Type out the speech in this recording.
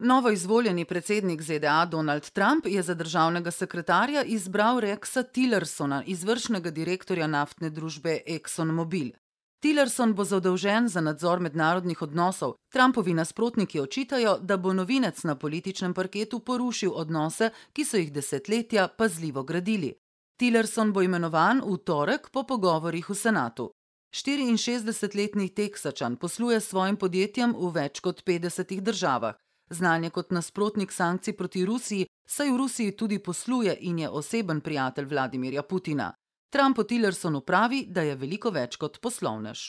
Novo izvoljeni predsednik ZDA Donald Trump je za državnega sekretarja izbral Rexa Tillersona, izvršnega direktorja naftne družbe ExxonMobil. Tillerson bo zadolžen za nadzor mednarodnih odnosov. Trumpovi nasprotniki očitajo, da bo novinec na političnem parketu porušil odnose, ki so jih desetletja pazljivo gradili. Tillerson bo imenovan v torek po pogovorih v senatu. 64-letni Teksačan posluje s svojim podjetjem v več kot 50 državah. Znanje kot nasprotnik sankcij proti Rusiji, saj v Rusiji tudi posluje in je oseben prijatelj Vladimirja Putina. Trump o Tillersonu pravi, da je veliko več kot poslovnež.